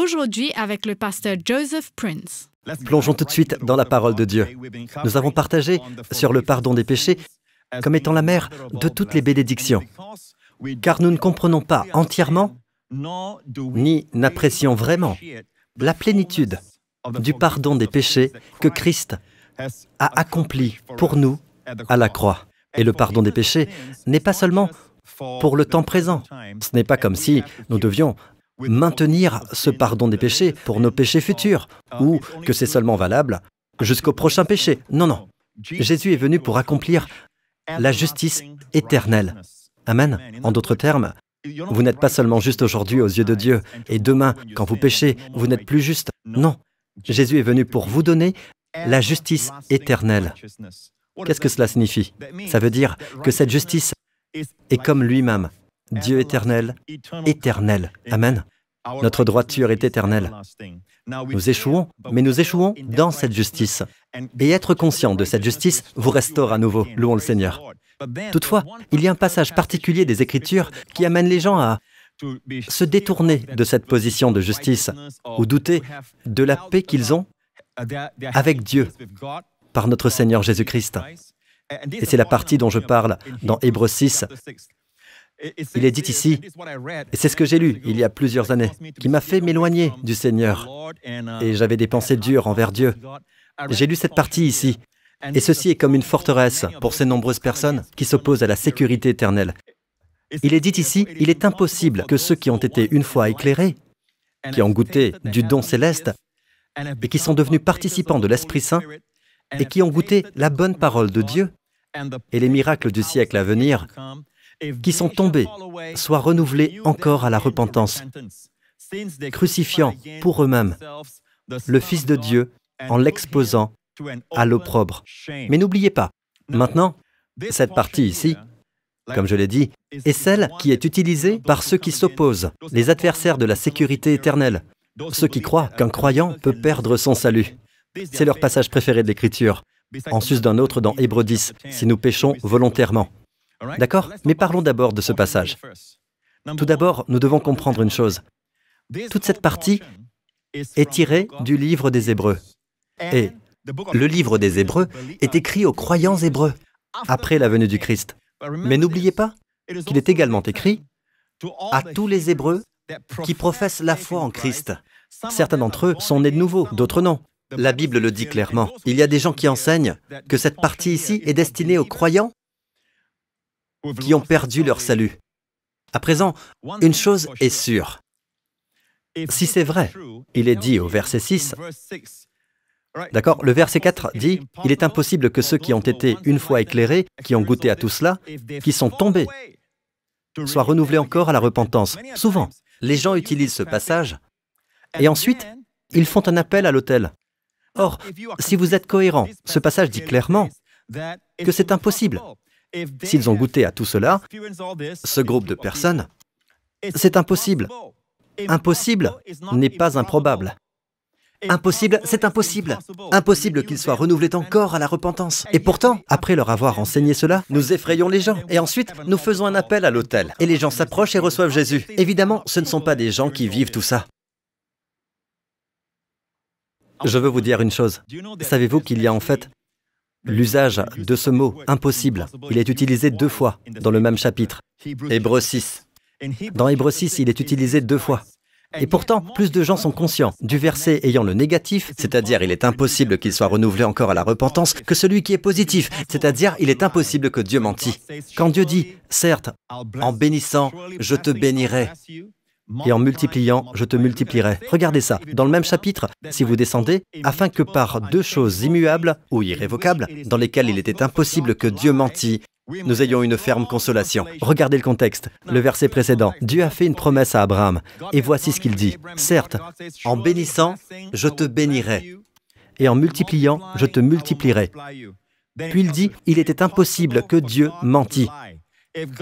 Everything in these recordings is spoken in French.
aujourd'hui avec le pasteur Joseph Prince. Plongeons tout de suite dans la parole de Dieu. Nous avons partagé sur le pardon des péchés comme étant la mère de toutes les bénédictions, car nous ne comprenons pas entièrement ni n'apprécions vraiment la plénitude du pardon des péchés que Christ a accompli pour nous à la croix. Et le pardon des péchés n'est pas seulement pour le temps présent. Ce n'est pas comme si nous devions maintenir ce pardon des péchés pour nos péchés futurs, ou que c'est seulement valable jusqu'au prochain péché. Non, non. Jésus est venu pour accomplir la justice éternelle. Amen. En d'autres termes, vous n'êtes pas seulement juste aujourd'hui aux yeux de Dieu, et demain, quand vous péchez, vous n'êtes plus juste. Non. Jésus est venu pour vous donner la justice éternelle. Qu'est-ce que cela signifie Ça veut dire que cette justice est comme lui-même. Dieu éternel, éternel. Amen. Notre droiture est éternelle. Nous échouons, mais nous échouons dans cette justice. Et être conscient de cette justice vous restaure à nouveau, louons le Seigneur. Toutefois, il y a un passage particulier des Écritures qui amène les gens à se détourner de cette position de justice ou douter de la paix qu'ils ont avec Dieu par notre Seigneur Jésus-Christ. Et c'est la partie dont je parle dans Hébreux 6, il est dit ici, et c'est ce que j'ai lu il y a plusieurs années, qui m'a fait m'éloigner du Seigneur. Uh, et j'avais des pensées uh, dures envers Dieu. J'ai lu cette partie ici. Et ceci est comme une forteresse pour ces nombreuses personnes qui s'opposent à la sécurité éternelle. Il est dit ici, il est impossible que ceux qui ont été une fois éclairés, qui ont goûté du don céleste, et qui sont devenus participants de l'Esprit Saint, et qui ont goûté la bonne parole de Dieu, et les miracles du siècle à venir, qui sont tombés soient renouvelés encore à la repentance, crucifiant pour eux-mêmes le Fils de Dieu en l'exposant à l'opprobre. Mais n'oubliez pas, maintenant, cette partie ici, comme je l'ai dit, est celle qui est utilisée par ceux qui s'opposent, les adversaires de la sécurité éternelle, ceux qui croient qu'un croyant peut perdre son salut. C'est leur passage préféré de l'Écriture, en sus d'un autre dans Hébreu 10, si nous péchons volontairement. D'accord Mais parlons d'abord de ce passage. Tout d'abord, nous devons comprendre une chose. Toute cette partie est tirée du livre des Hébreux. Et le livre des Hébreux est écrit aux croyants hébreux après la venue du Christ. Mais n'oubliez pas qu'il est également écrit à tous les Hébreux qui professent la foi en Christ. Certains d'entre eux sont nés de nouveau, d'autres non. La Bible le dit clairement. Il y a des gens qui enseignent que cette partie ici est destinée aux croyants qui ont perdu leur salut. À présent, une chose est sûre. Si c'est vrai, il est dit au verset 6, D'accord Le verset 4 dit, Il est impossible que ceux qui ont été une fois éclairés, qui ont goûté à tout cela, qui sont tombés, soient renouvelés encore à la repentance. Souvent, les gens utilisent ce passage et ensuite, ils font un appel à l'autel. Or, si vous êtes cohérent, ce passage dit clairement que c'est impossible. S'ils ont goûté à tout cela, ce groupe de personnes, c'est impossible. Impossible n'est pas improbable. Impossible, c'est impossible. Impossible qu'ils soient renouvelés encore à la repentance. Et pourtant, après leur avoir enseigné cela, nous effrayons les gens. Et ensuite, nous faisons un appel à l'hôtel. Et les gens s'approchent et reçoivent Jésus. Évidemment, ce ne sont pas des gens qui vivent tout ça. Je veux vous dire une chose. Savez-vous qu'il y a en fait L'usage de ce mot impossible, il est utilisé deux fois dans le même chapitre, Hébreu 6. Dans Hébreu 6, il est utilisé deux fois. Et pourtant, plus de gens sont conscients du verset ayant le négatif, c'est-à-dire il est impossible qu'il soit renouvelé encore à la repentance, que celui qui est positif, c'est-à-dire il est impossible que Dieu mentit. Quand Dieu dit, certes, en bénissant, je te bénirai, et en multipliant, je te multiplierai. Regardez ça, dans le même chapitre, si vous descendez, afin que par deux choses immuables ou irrévocables, dans lesquelles il était impossible que Dieu mentît, nous ayons une ferme consolation. Regardez le contexte, le verset précédent. Dieu a fait une promesse à Abraham, et voici ce qu'il dit. Certes, en bénissant, je te bénirai, et en multipliant, je te multiplierai. Puis il dit, il était impossible que Dieu mentît.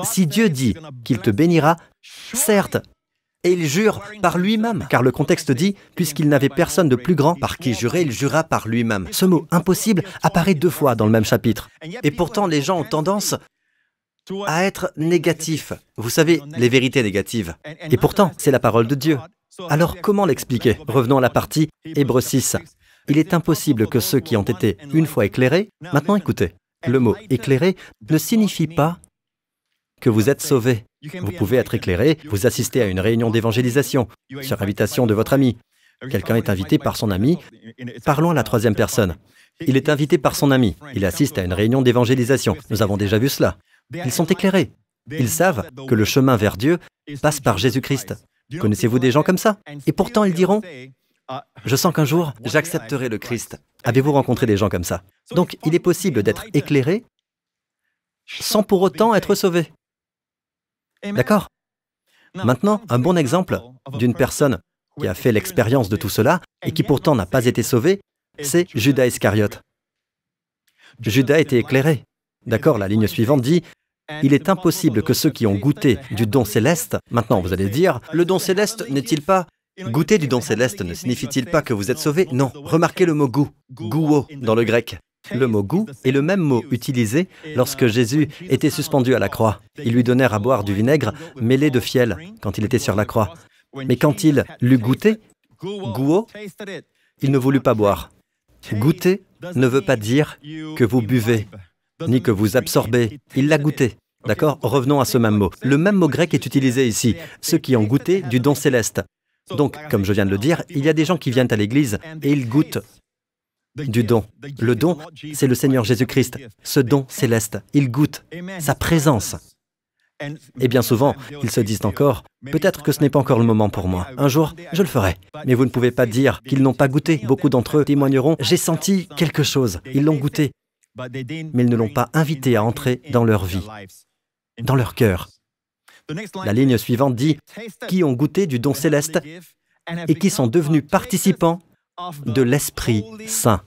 Si Dieu dit qu'il te bénira, certes, et il jure par lui-même, car le contexte dit, puisqu'il n'avait personne de plus grand par qui jurer, il jura par lui-même. Ce mot impossible apparaît deux fois dans le même chapitre. Et pourtant, les gens ont tendance à être négatifs. Vous savez, les vérités négatives. Et pourtant, c'est la parole de Dieu. Alors comment l'expliquer Revenons à la partie Hébreux 6. Il est impossible que ceux qui ont été une fois éclairés, maintenant écoutez, le mot éclairé ne signifie pas que vous êtes sauvés. Vous pouvez être éclairé, vous assistez à une réunion d'évangélisation, sur invitation de votre ami. Quelqu'un est invité par son ami. Parlons à la troisième personne. Il est invité par son ami. Il assiste à une réunion d'évangélisation. Nous avons déjà vu cela. Ils sont éclairés. Ils savent que le chemin vers Dieu passe par Jésus-Christ. Connaissez-vous des gens comme ça Et pourtant, ils diront, uh, je sens qu'un jour, j'accepterai le Christ. Avez-vous rencontré des gens comme ça Donc, il est possible d'être éclairé sans pour autant être sauvé. D'accord Maintenant, un bon exemple d'une personne qui a fait l'expérience de tout cela et qui pourtant n'a pas été sauvée, c'est Judas Iscariote. Judas était éclairé. D'accord, la ligne suivante dit il est impossible que ceux qui ont goûté du don céleste, maintenant vous allez dire, le don céleste n'est-il pas... Goûter du don céleste ne signifie-t-il pas que vous êtes sauvé Non, remarquez le mot goût, gouo dans le grec le mot goût est le même mot utilisé lorsque Jésus était suspendu à la croix. Ils lui donnèrent à boire du vinaigre mêlé de fiel quand il était sur la croix. Mais quand il l'eut goûté, goût, il ne voulut pas boire. Goûter ne veut pas dire que vous buvez, ni que vous absorbez. Il l'a goûté. D'accord Revenons à ce même mot. Le même mot grec est utilisé ici, ceux qui ont goûté du don céleste. Donc, comme je viens de le dire, il y a des gens qui viennent à l'église et ils goûtent du don. Le don, c'est le Seigneur Jésus-Christ. Ce don céleste, Il goûte sa présence. Et bien souvent, ils se disent encore, peut-être que ce n'est pas encore le moment pour moi. Un jour, je le ferai. Mais vous ne pouvez pas dire qu'ils n'ont pas goûté. Beaucoup d'entre eux témoigneront, j'ai senti quelque chose. Ils l'ont goûté. Mais ils ne l'ont pas invité à entrer dans leur vie, dans leur cœur. La ligne suivante dit, qui ont goûté du don céleste et qui sont devenus participants de l'Esprit Saint.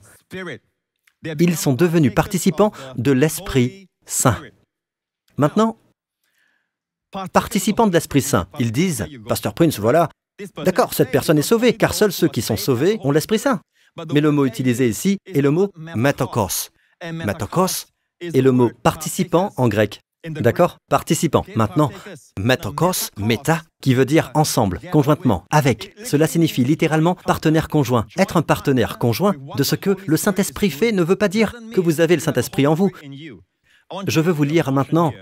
Ils sont devenus participants de l'Esprit Saint. Maintenant, participants de l'Esprit Saint, ils disent, Pasteur Prince, voilà, d'accord, cette personne est sauvée, car seuls ceux qui sont sauvés ont l'Esprit Saint. Mais le mot utilisé ici est le mot matokos. Matokos est le mot participant en grec. D'accord Participant. Maintenant, metokos, meta, qui veut dire ensemble, conjointement, avec. Cela signifie littéralement partenaire conjoint. Être un partenaire conjoint de ce que le Saint-Esprit fait ne veut pas dire que vous avez le Saint-Esprit en vous. Je veux vous lire maintenant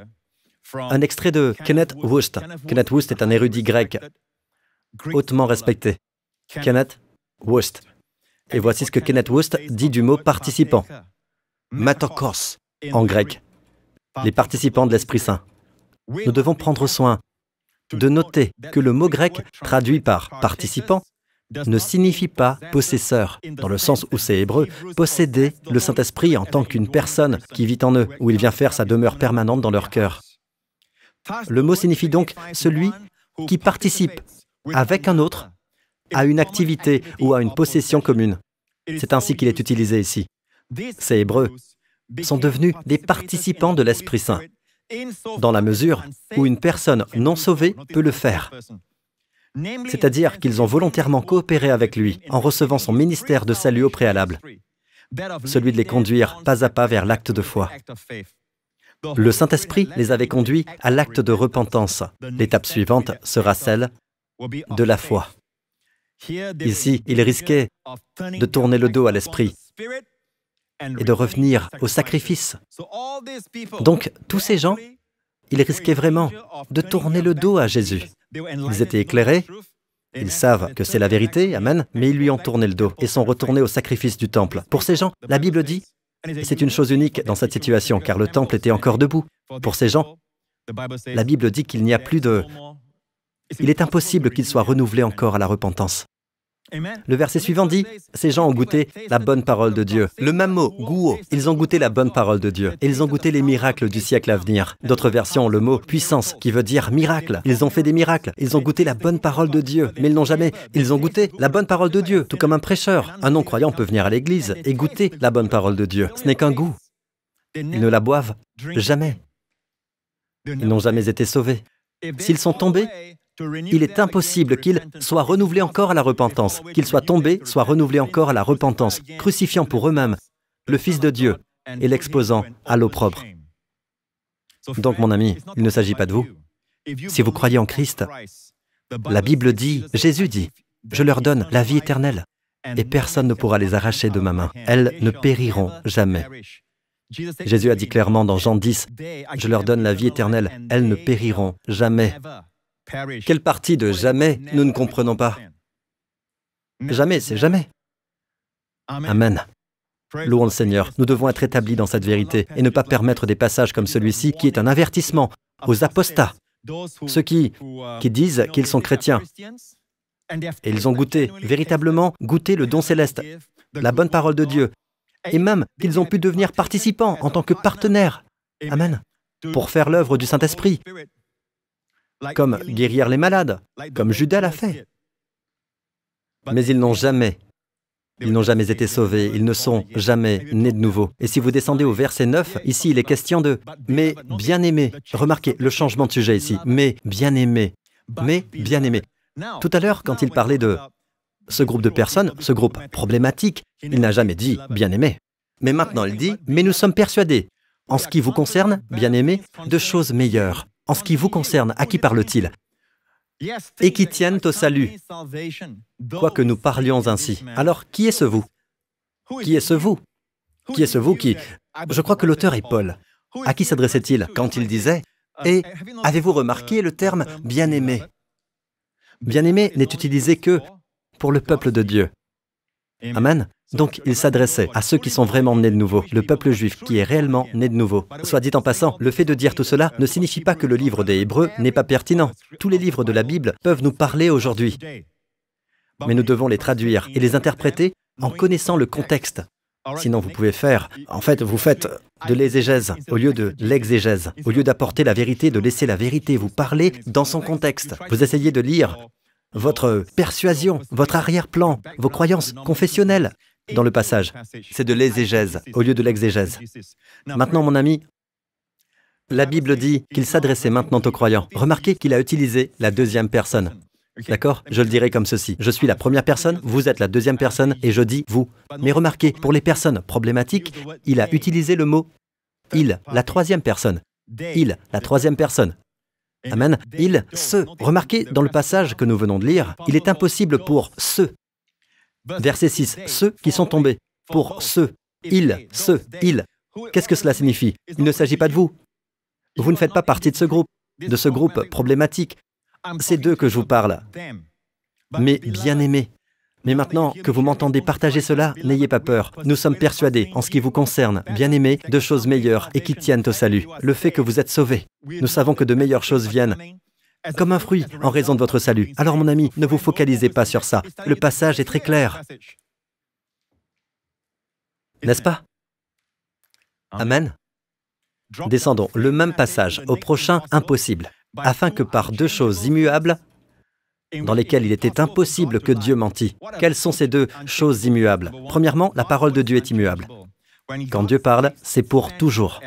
un extrait de Kenneth Wust. Kenneth Wust est un érudit grec hautement respecté. Kenneth Wust. Et voici ce que Kenneth Wust dit du mot participant. Matokos en grec les participants de l'Esprit Saint. Nous devons prendre soin de noter que le mot grec traduit par participant ne signifie pas possesseur, dans le sens où c'est hébreu, posséder le Saint-Esprit en tant qu'une personne qui vit en eux, où il vient faire sa demeure permanente dans leur cœur. Le mot signifie donc celui qui participe avec un autre à une activité ou à une possession commune. C'est ainsi qu'il est utilisé ici. C'est hébreu sont devenus des participants de l'Esprit Saint, dans la mesure où une personne non sauvée peut le faire. C'est-à-dire qu'ils ont volontairement coopéré avec lui en recevant son ministère de salut au préalable, celui de les conduire pas à pas vers l'acte de foi. Le Saint-Esprit les avait conduits à l'acte de repentance. L'étape suivante sera celle de la foi. Ici, ils risquaient de tourner le dos à l'Esprit et de revenir au sacrifice. Donc, tous ces gens, ils risquaient vraiment de tourner le dos à Jésus. Ils étaient éclairés, ils savent que c'est la vérité, Amen, mais ils lui ont tourné le dos et sont retournés au sacrifice du temple. Pour ces gens, la Bible dit, c'est une chose unique dans cette situation, car le temple était encore debout. Pour ces gens, la Bible dit qu'il n'y a plus de... Il est impossible qu'il soit renouvelé encore à la repentance. Le verset suivant dit, ces gens ont goûté la bonne parole de Dieu. Le même mot, goût, ils ont goûté la bonne parole de Dieu. ils ont goûté les miracles du siècle à venir. D'autres versions ont le mot puissance, qui veut dire miracle. Ils ont fait des miracles. Ils ont goûté la bonne parole de Dieu. Mais ils n'ont jamais. Ils ont goûté la bonne parole de Dieu. Tout comme un prêcheur. Un non-croyant peut venir à l'église et goûter la bonne parole de Dieu. Ce n'est qu'un goût. Ils ne la boivent jamais. Ils n'ont jamais été sauvés. S'ils sont tombés, il est impossible qu'ils soient renouvelés encore à la repentance, qu'ils soient tombés, soient renouvelés encore à la repentance, crucifiant pour eux-mêmes le Fils de Dieu et l'exposant à l'opprobre. Donc mon ami, il ne s'agit pas de vous. Si vous croyez en Christ, la Bible dit, Jésus dit, je leur donne la vie éternelle, et personne ne pourra les arracher de ma main. Elles ne périront jamais. Jésus a dit clairement dans Jean 10, je leur donne la vie éternelle, elles ne périront jamais. Quelle partie de jamais nous ne comprenons pas Jamais, c'est jamais. Amen. Louons le Seigneur, nous devons être établis dans cette vérité et ne pas permettre des passages comme celui-ci qui est un avertissement aux apostats, ceux qui, uh, qui disent qu'ils sont chrétiens. Et ils ont goûté, véritablement goûté le don céleste, la bonne parole de Dieu, et même qu'ils ont pu devenir participants en tant que partenaires. Amen. Pour faire l'œuvre du Saint-Esprit, comme guérir les malades, comme Judas l'a fait. Mais ils n'ont jamais, ils n'ont jamais été sauvés, ils ne sont jamais nés de nouveau. Et si vous descendez au verset 9, ici il est question de ⁇ Mais bien-aimé ⁇ remarquez le changement de sujet ici, ⁇ Mais bien-aimé ⁇ mais bien-aimé ⁇ Tout à l'heure, quand il parlait de ce groupe de personnes, ce groupe problématique, il n'a jamais dit ⁇ bien-aimé ⁇ Mais maintenant il dit ⁇ Mais nous sommes persuadés, en ce qui vous concerne, bien-aimé, de choses meilleures en ce qui vous concerne, à qui parle-t-il Et qui tiennent au salut, quoique nous parlions ainsi. Alors, qui est ce vous Qui est ce vous Qui est ce vous qui... Je crois que l'auteur est Paul. À qui s'adressait-il quand il disait Et avez-vous remarqué le terme bien-aimé Bien-aimé n'est utilisé que pour le peuple de Dieu. Amen. Donc il s'adressait à ceux qui sont vraiment nés de nouveau, le peuple juif qui est réellement né de nouveau. Soit dit en passant, le fait de dire tout cela ne signifie pas que le livre des Hébreux n'est pas pertinent. Tous les livres de la Bible peuvent nous parler aujourd'hui. Mais nous devons les traduire et les interpréter en connaissant le contexte. Sinon, vous pouvez faire, en fait, vous faites de l'exégèse au lieu de l'exégèse. Au lieu d'apporter la vérité, de laisser la vérité vous parler dans son contexte. Vous essayez de lire votre persuasion, votre arrière-plan, vos croyances confessionnelles dans le passage. C'est de l'exégèse au lieu de l'exégèse. Maintenant, mon ami, la Bible dit qu'il s'adressait maintenant aux croyants. Remarquez qu'il a utilisé la deuxième personne. D'accord Je le dirai comme ceci. Je suis la première personne, vous êtes la deuxième personne et je dis vous. Mais remarquez, pour les personnes problématiques, il a utilisé le mot il, la troisième personne. Il, la troisième personne. Amen. Il se. Remarquez dans le passage que nous venons de lire, il est impossible pour ceux. Verset 6. Ceux qui sont tombés. Pour ceux. Ils. Ceux. Ils. Qu'est-ce que cela signifie Il ne s'agit pas de vous. Vous ne faites pas partie de ce groupe, de ce groupe problématique. C'est d'eux que je vous parle. Mais bien aimés, mais maintenant que vous m'entendez partager cela, n'ayez pas peur. Nous sommes persuadés, en ce qui vous concerne, bien aimés, de choses meilleures et qui tiennent au salut. Le fait que vous êtes sauvés. Nous savons que de meilleures choses viennent comme un fruit en raison de votre salut. Alors mon ami, ne vous focalisez pas sur ça. Le passage est très clair. N'est-ce pas Amen. Descendons, le même passage, au prochain impossible, afin que par deux choses immuables, dans lesquels il était impossible que Dieu mentît. Quelles sont ces deux choses immuables Premièrement, la parole de Dieu est immuable. Quand Dieu parle, c'est pour toujours.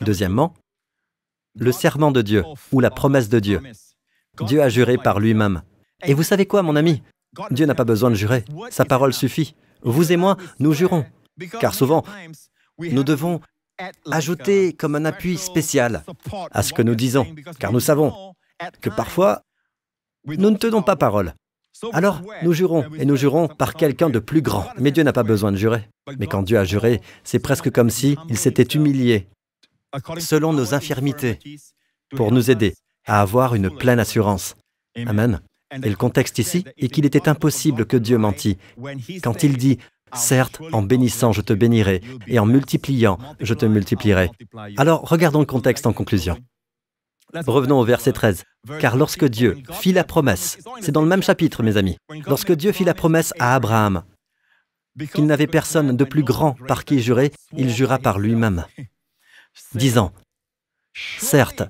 Deuxièmement, le serment de Dieu ou la promesse de Dieu. Dieu a juré par lui-même. Et vous savez quoi, mon ami Dieu n'a pas besoin de jurer. Sa parole suffit. Vous et moi, nous jurons. Car souvent, nous devons ajouter comme un appui spécial à ce que nous disons. Car nous savons que parfois, nous ne tenons euh, pas parole. Alors, nous jurons, et nous jurons par quelqu'un de plus grand. Mais Dieu n'a pas besoin de jurer. Mais quand Dieu a juré, c'est presque comme s'il s'était humilié, selon nos infirmités, pour nous aider à avoir une pleine assurance. Amen. Et le contexte ici est qu'il était impossible que Dieu mentît. Quand il dit Certes, en bénissant, je te bénirai, et en multipliant, je te multiplierai. Alors, regardons le contexte en conclusion. Revenons au verset 13. Car lorsque Dieu fit la promesse, c'est dans le même chapitre, mes amis, lorsque Dieu fit la promesse à Abraham, qu'il n'avait personne de plus grand par qui jurer, il jura par lui-même, disant, Certes,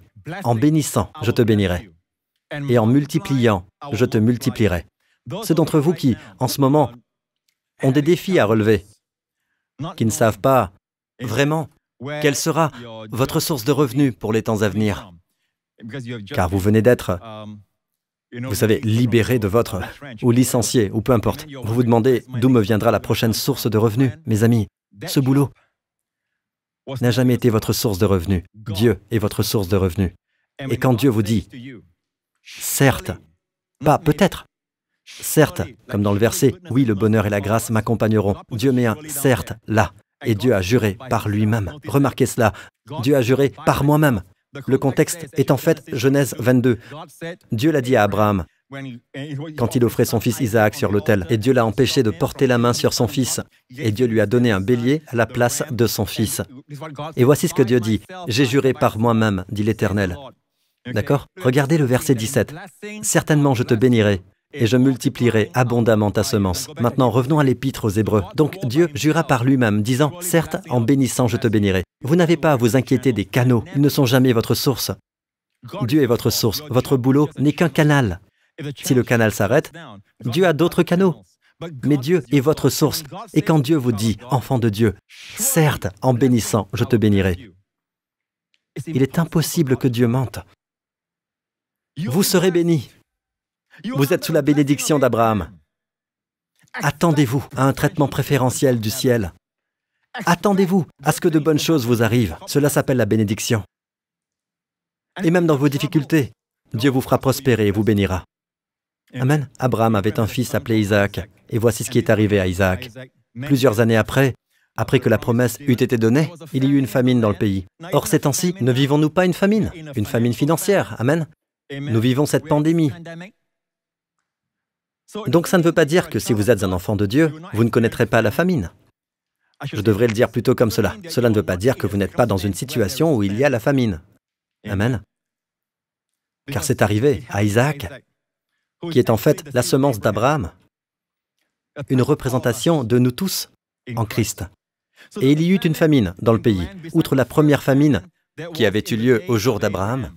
en bénissant, je te bénirai, et en multipliant, je te multiplierai. Ceux d'entre vous qui, en ce moment, ont des défis à relever, qui ne savent pas vraiment quelle sera votre source de revenus pour les temps à venir, car vous venez d'être, um, vous savez, libéré de votre, ou licencié, ou peu importe. Vous vous demandez d'où me viendra la prochaine source de revenus, mes amis. Ce boulot n'a jamais été votre source de revenus. Dieu est votre source de revenus. Et quand Dieu vous dit, certes, pas peut-être, certes, comme dans le verset, oui, le bonheur et la grâce m'accompagneront. Dieu met un certes là. Et Dieu a juré par lui-même. Remarquez cela. Dieu a juré par moi-même. Le contexte est en fait Genèse 22. Dieu l'a dit à Abraham quand il offrait son fils Isaac sur l'autel, et Dieu l'a empêché de porter la main sur son fils, et Dieu lui a donné un bélier à la place de son fils. Et voici ce que Dieu dit, J'ai juré par moi-même, dit l'Éternel. D'accord Regardez le verset 17. Certainement je te bénirai, et je multiplierai abondamment ta semence. Maintenant, revenons à l'épître aux Hébreux. Donc Dieu jura par lui-même, disant, Certes, en bénissant, je te bénirai. Vous n'avez pas à vous inquiéter des canaux, ils ne sont jamais votre source. Dieu est votre source, votre boulot n'est qu'un canal. Si le canal s'arrête, Dieu a d'autres canaux. Mais Dieu est votre source. Et quand Dieu vous dit, enfant de Dieu, certes, en bénissant, je te bénirai, il est impossible que Dieu mente. Vous serez béni. Vous êtes sous la bénédiction d'Abraham. Attendez-vous à un traitement préférentiel du ciel. Attendez-vous à ce que de bonnes choses vous arrivent. Cela s'appelle la bénédiction. Et même dans vos difficultés, Dieu vous fera prospérer et vous bénira. Amen. Abraham avait un fils appelé Isaac, et voici ce qui est arrivé à Isaac. Plusieurs années après, après que la promesse eût été donnée, il y eut une famine dans le pays. Or, ces temps-ci, ne vivons-nous pas une famine Une famine financière, Amen. Nous vivons cette pandémie. Donc ça ne veut pas dire que si vous êtes un enfant de Dieu, vous ne connaîtrez pas la famine. Je devrais le dire plutôt comme cela. Cela ne veut pas dire que vous n'êtes pas dans une situation où il y a la famine. Amen. Car c'est arrivé à Isaac, qui est en fait la semence d'Abraham, une représentation de nous tous en Christ. Et il y eut une famine dans le pays, outre la première famine qui avait eu lieu au jour d'Abraham.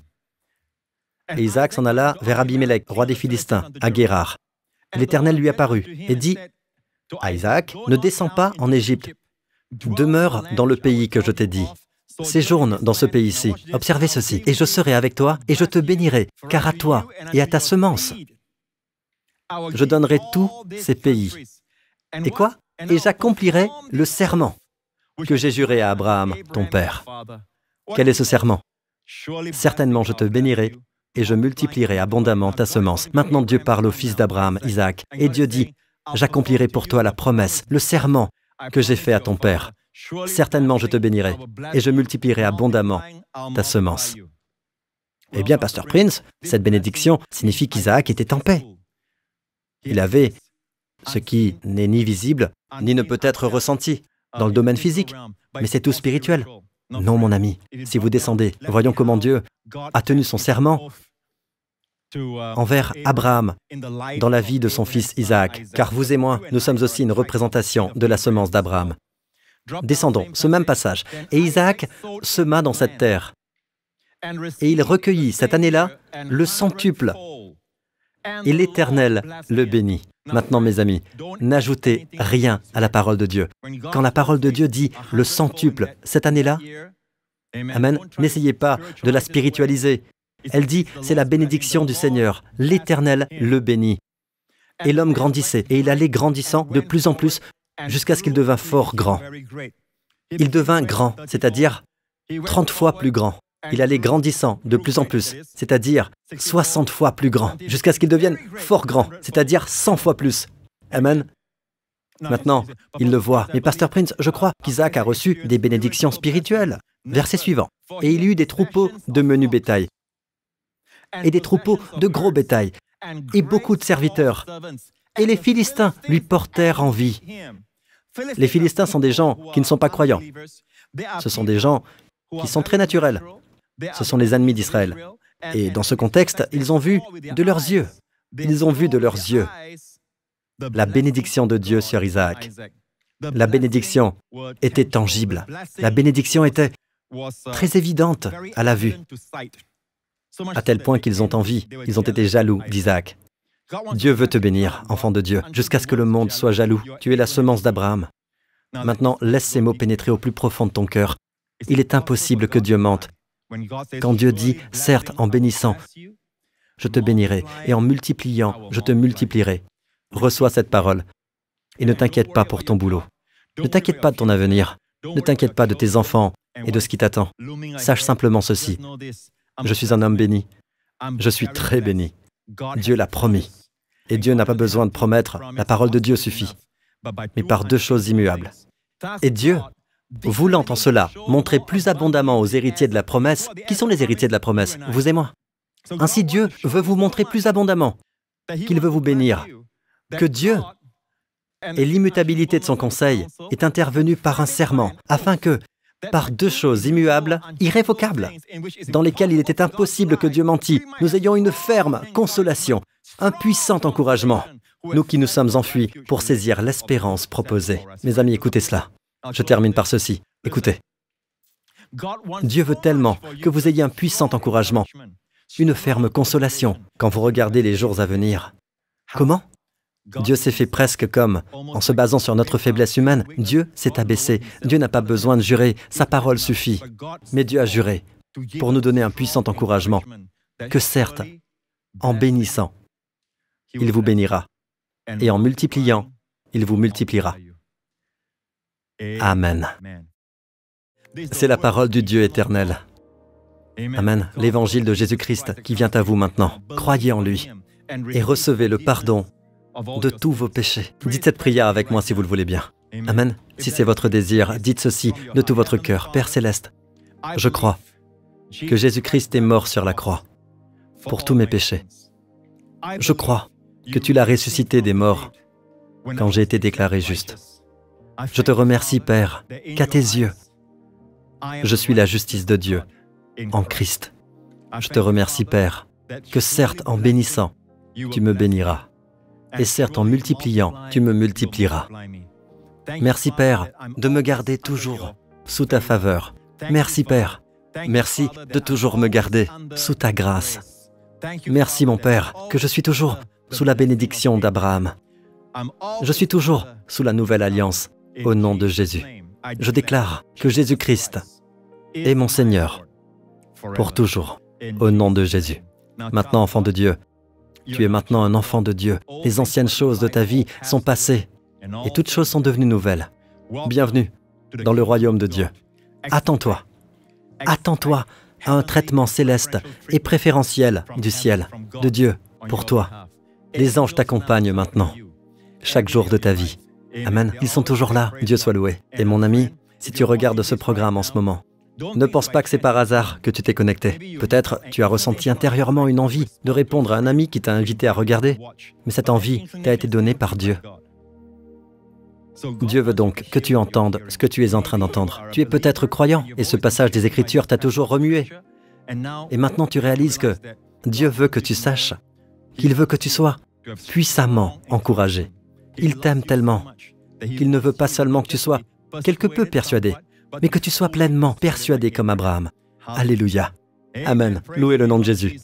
Isaac s'en alla vers Abimelech, roi des Philistins, à Guérard l'Éternel lui apparut et dit, Isaac, ne descends pas en Égypte, demeure dans le pays que je t'ai dit. Séjourne dans ce pays-ci. Observez ceci, et je serai avec toi, et je te bénirai, car à toi et à ta semence, je donnerai tous ces pays. Et quoi Et j'accomplirai le serment que j'ai juré à Abraham, ton père. Quel est ce serment Certainement, je te bénirai et je multiplierai abondamment ta semence. Maintenant Dieu parle au fils d'Abraham, Isaac, et Dieu dit, j'accomplirai pour toi la promesse, le serment que j'ai fait à ton père. Certainement je te bénirai, et je multiplierai abondamment ta semence. Eh bien, Pasteur Prince, cette bénédiction signifie qu'Isaac était en paix. Il avait ce qui n'est ni visible, ni ne peut être ressenti dans le domaine physique, mais c'est tout spirituel. Non, mon ami, si vous descendez, voyons comment Dieu a tenu son serment uh, envers Abraham dans la vie de son fils Isaac, car vous et moi, nous sommes aussi une représentation de la semence d'Abraham. Descendons, ce même passage. Et Isaac sema dans cette terre, et il recueillit cette année-là le centuple, et l'Éternel le bénit. Maintenant, mes amis, n'ajoutez rien à la parole de Dieu. Quand la parole de Dieu dit le centuple cette année-là, Amen, n'essayez pas de la spiritualiser. Elle dit, c'est la bénédiction du Seigneur, l'Éternel le bénit. Et l'homme grandissait, et il allait grandissant de plus en plus jusqu'à ce qu'il devint fort grand. Il devint grand, c'est-à-dire 30 fois plus grand il allait grandissant de plus en plus, c'est-à-dire 60 fois plus grand, jusqu'à ce qu'il devienne fort grand, c'est-à-dire 100 fois plus. Amen. Maintenant, il le voit. Mais Pasteur Prince, je crois qu'Isaac a reçu des bénédictions spirituelles. Verset suivant. Et il eut des troupeaux de menu bétail et des troupeaux de gros bétail et beaucoup de serviteurs. Et les Philistins lui portèrent envie. Les Philistins sont des gens qui ne sont pas croyants. Ce sont des gens qui sont très naturels. Ce sont les ennemis d'Israël. Et dans ce contexte, ils ont vu de leurs yeux, ils ont vu de leurs yeux la bénédiction de Dieu sur Isaac. La bénédiction était tangible. La bénédiction était très évidente à la vue, à tel point qu'ils ont envie, ils ont été jaloux d'Isaac. Dieu veut te bénir, enfant de Dieu, jusqu'à ce que le monde soit jaloux. Tu es la semence d'Abraham. Maintenant, laisse ces mots pénétrer au plus profond de ton cœur. Il est impossible que Dieu mente. Quand Dieu dit, certes, en bénissant, je te bénirai, et en multipliant, je te multiplierai, reçois cette parole. Et ne t'inquiète pas pour ton boulot. Ne t'inquiète pas de ton avenir. Ne t'inquiète pas de tes enfants et de ce qui t'attend. Sache simplement ceci. Je suis un homme béni. Je suis très béni. Dieu l'a promis. Et Dieu n'a pas besoin de promettre, la parole de Dieu suffit, mais par deux choses immuables. Et Dieu Voulant en cela montrer plus abondamment aux héritiers de la promesse, qui sont les héritiers de la promesse, vous et moi. Ainsi Dieu veut vous montrer plus abondamment qu'il veut vous bénir, que Dieu et l'immutabilité de son conseil est intervenu par un serment, afin que, par deux choses immuables, irrévocables, dans lesquelles il était impossible que Dieu mentît, nous ayons une ferme consolation, un puissant encouragement, nous qui nous sommes enfuis pour saisir l'espérance proposée. Mes amis, écoutez cela. Je termine par ceci. Écoutez. Dieu veut tellement que vous ayez un puissant encouragement, une ferme consolation quand vous regardez les jours à venir. Comment Dieu s'est fait presque comme, en se basant sur notre faiblesse humaine, Dieu s'est abaissé. Dieu n'a pas besoin de jurer, sa parole suffit. Mais Dieu a juré pour nous donner un puissant encouragement, que certes, en bénissant, il vous bénira, et en multipliant, il vous multipliera. Amen. C'est la parole du Dieu éternel. Amen. L'évangile de Jésus-Christ qui vient à vous maintenant. Croyez en lui et recevez le pardon de tous vos péchés. Dites cette prière avec moi si vous le voulez bien. Amen. Si c'est votre désir, dites ceci de tout votre cœur. Père céleste, je crois que Jésus-Christ est mort sur la croix pour tous mes péchés. Je crois que tu l'as ressuscité des morts quand j'ai été déclaré juste. Je te remercie, Père, qu'à tes yeux, je suis la justice de Dieu en Christ. Je te remercie, Père, que certes en bénissant, tu me béniras, et certes en multipliant, tu me multiplieras. Merci, Père, de me garder toujours sous ta faveur. Merci, Père. Merci de toujours me garder sous ta grâce. Merci, mon Père, que je suis toujours sous la bénédiction d'Abraham. Je suis toujours sous la nouvelle alliance au nom de Jésus, je déclare que Jésus-Christ est mon Seigneur pour toujours, au nom de Jésus. Maintenant, enfant de Dieu, tu es maintenant un enfant de Dieu. Les anciennes choses de ta vie sont passées et toutes choses sont devenues nouvelles. Bienvenue dans le royaume de Dieu. Attends-toi. Attends-toi à un traitement céleste et préférentiel du ciel, de Dieu, pour toi. Les anges t'accompagnent maintenant, chaque jour de ta vie. Amen. Ils sont toujours là, Dieu soit loué. Et mon ami, si tu regardes ce programme en ce moment, ne pense pas que c'est par hasard que tu t'es connecté. Peut-être tu as ressenti intérieurement une envie de répondre à un ami qui t'a invité à regarder, mais cette envie t'a été donnée par Dieu. Dieu veut donc que tu entendes ce que tu es en train d'entendre. Tu es peut-être croyant, et ce passage des Écritures t'a toujours remué. Et maintenant tu réalises que Dieu veut que tu saches, qu'il veut que tu sois puissamment encouragé. Il t'aime tellement qu'il ne veut pas seulement que tu sois quelque peu persuadé, mais que tu sois pleinement persuadé comme Abraham. Alléluia. Amen. Louez le nom de Jésus.